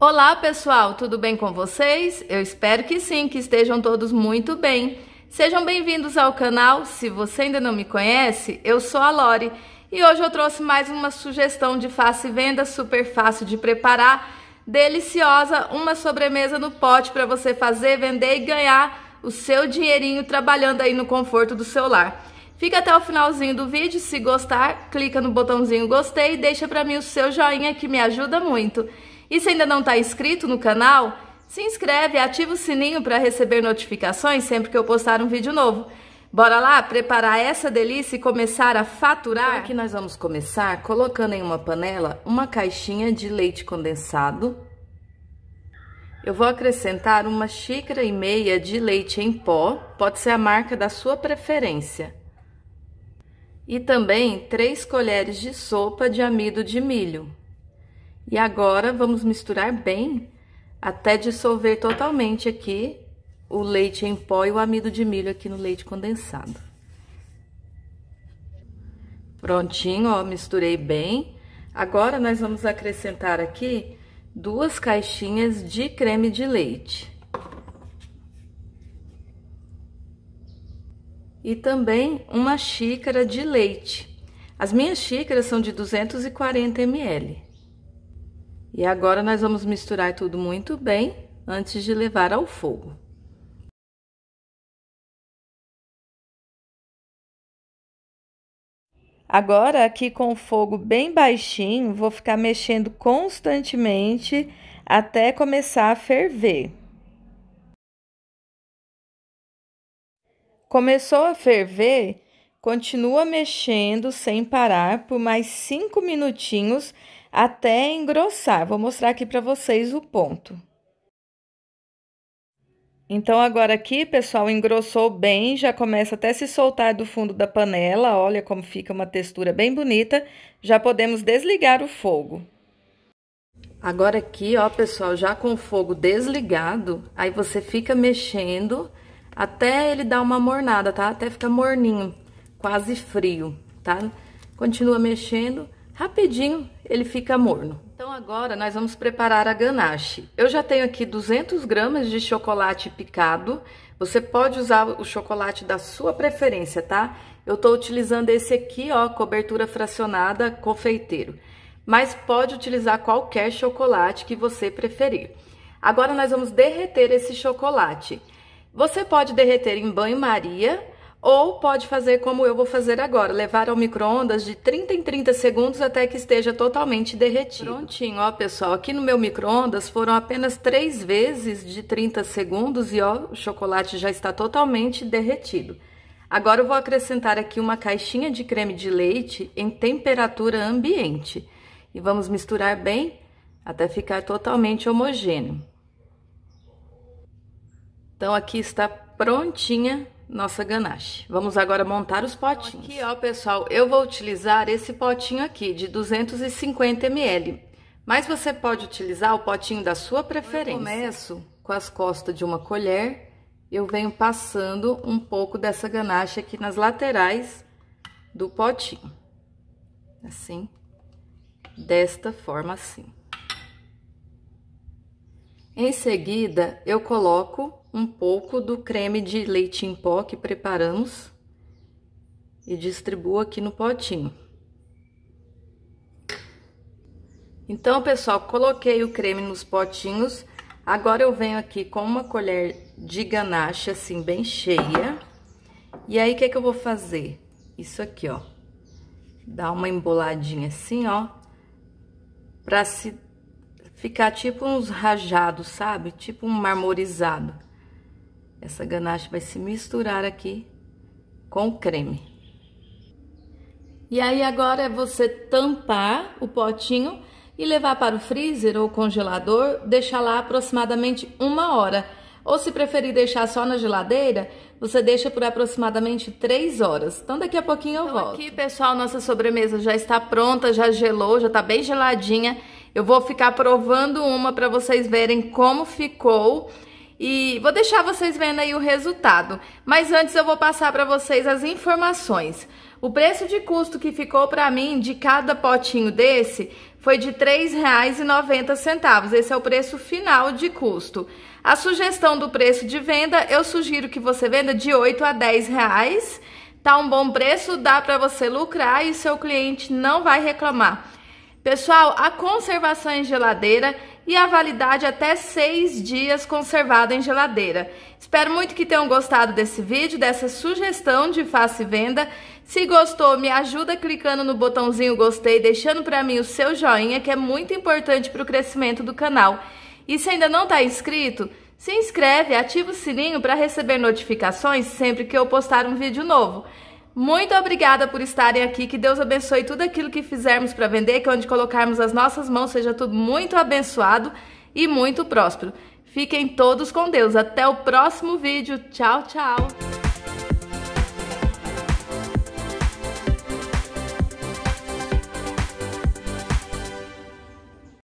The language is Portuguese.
Olá, pessoal, tudo bem com vocês? Eu espero que sim, que estejam todos muito bem. Sejam bem-vindos ao canal. Se você ainda não me conhece, eu sou a Lore e hoje eu trouxe mais uma sugestão de face venda super fácil de preparar, deliciosa, uma sobremesa no pote para você fazer, vender e ganhar o seu dinheirinho trabalhando aí no conforto do seu lar. Fica até o finalzinho do vídeo, se gostar, clica no botãozinho gostei e deixa para mim o seu joinha que me ajuda muito. E se ainda não está inscrito no canal, se inscreve, e ativa o sininho para receber notificações sempre que eu postar um vídeo novo. Bora lá preparar essa delícia e começar a faturar? Então, aqui nós vamos começar colocando em uma panela uma caixinha de leite condensado. Eu vou acrescentar uma xícara e meia de leite em pó, pode ser a marca da sua preferência. E também três colheres de sopa de amido de milho. E agora vamos misturar bem até dissolver totalmente aqui o leite em pó e o amido de milho aqui no leite condensado. Prontinho, ó, misturei bem. Agora nós vamos acrescentar aqui duas caixinhas de creme de leite. E também uma xícara de leite. As minhas xícaras são de 240 ml. E agora nós vamos misturar tudo muito bem antes de levar ao fogo. Agora, aqui com o fogo bem baixinho, vou ficar mexendo constantemente até começar a ferver. Começou a ferver, continua mexendo sem parar por mais 5 minutinhos até engrossar. Vou mostrar aqui para vocês o ponto. Então, agora aqui, pessoal, engrossou bem, já começa até se soltar do fundo da panela. Olha como fica uma textura bem bonita. Já podemos desligar o fogo. Agora aqui, ó, pessoal, já com o fogo desligado, aí você fica mexendo até ele dar uma mornada, tá? Até ficar morninho, quase frio, tá? Continua mexendo, rapidinho, ele fica morno. Então agora nós vamos preparar a ganache. Eu já tenho aqui 200 gramas de chocolate picado. Você pode usar o chocolate da sua preferência, tá? Eu tô utilizando esse aqui, ó, cobertura fracionada, confeiteiro. Mas pode utilizar qualquer chocolate que você preferir. Agora nós vamos derreter esse chocolate. Você pode derreter em banho-maria ou pode fazer como eu vou fazer agora, levar ao micro-ondas de 30 em 30 segundos até que esteja totalmente derretido. Prontinho, ó pessoal, aqui no meu micro-ondas foram apenas três vezes de 30 segundos e ó, o chocolate já está totalmente derretido. Agora eu vou acrescentar aqui uma caixinha de creme de leite em temperatura ambiente. E vamos misturar bem até ficar totalmente homogêneo. Então aqui está prontinha nossa ganache. Vamos agora montar os potinhos. Aqui, ó, pessoal, eu vou utilizar esse potinho aqui de 250 ml. Mas você pode utilizar o potinho da sua preferência. Eu começo com as costas de uma colher, eu venho passando um pouco dessa ganache aqui nas laterais do potinho. Assim, desta forma assim. Em seguida, eu coloco um pouco do creme de leite em pó que preparamos e distribuo aqui no potinho. Então, pessoal, coloquei o creme nos potinhos. Agora eu venho aqui com uma colher de ganache, assim, bem cheia. E aí, o que é que eu vou fazer? Isso aqui, ó. Dá uma emboladinha assim, ó. Pra se ficar tipo uns rajados, sabe? Tipo um marmorizado. Essa ganache vai se misturar aqui com o creme. E aí agora é você tampar o potinho e levar para o freezer ou congelador, deixar lá aproximadamente uma hora. Ou se preferir deixar só na geladeira, você deixa por aproximadamente três horas. Então daqui a pouquinho eu então, volto. Aqui, pessoal, nossa sobremesa já está pronta, já gelou, já está bem geladinha. Eu vou ficar provando uma para vocês verem como ficou e vou deixar vocês vendo aí o resultado. Mas antes eu vou passar para vocês as informações. O preço de custo que ficou para mim de cada potinho desse foi de R$ 3,90. Esse é o preço final de custo. A sugestão do preço de venda, eu sugiro que você venda de R$ 8 a R$ reais. Tá um bom preço, dá para você lucrar e seu cliente não vai reclamar. Pessoal, a conservação em geladeira e a validade até 6 dias conservada em geladeira. Espero muito que tenham gostado desse vídeo, dessa sugestão de face venda. Se gostou, me ajuda clicando no botãozinho gostei, deixando para mim o seu joinha, que é muito importante para o crescimento do canal. E se ainda não está inscrito, se inscreve, ativa o sininho para receber notificações sempre que eu postar um vídeo novo. Muito obrigada por estarem aqui. Que Deus abençoe tudo aquilo que fizermos para vender, que onde colocarmos as nossas mãos seja tudo muito abençoado e muito próspero. Fiquem todos com Deus. Até o próximo vídeo. Tchau, tchau.